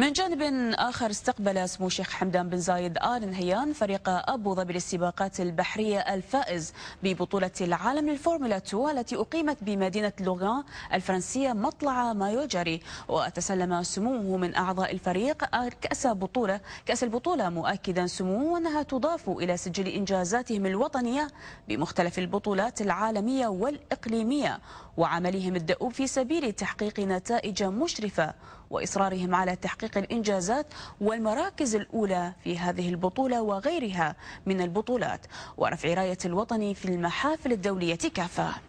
من جانب آخر استقبل سمو الشيخ حمدان بن زايد آل نهيان فريق أبو ظبي للسباقات البحرية الفائز ببطولة العالم للفورمولا 2 التي أقيمت بمدينة لوغان الفرنسية مطلع مايو الجاري وتسلم سموه من أعضاء الفريق كأس بطولة كأس البطولة مؤكدا سموه أنها تضاف إلى سجل إنجازاتهم الوطنية بمختلف البطولات العالمية والإقليمية وعملهم الدؤوب في سبيل تحقيق نتائج مشرفة وإصرارهم على تحقيق الإنجازات والمراكز الأولى في هذه البطولة وغيرها من البطولات ورفع راية الوطن في المحافل الدولية كافة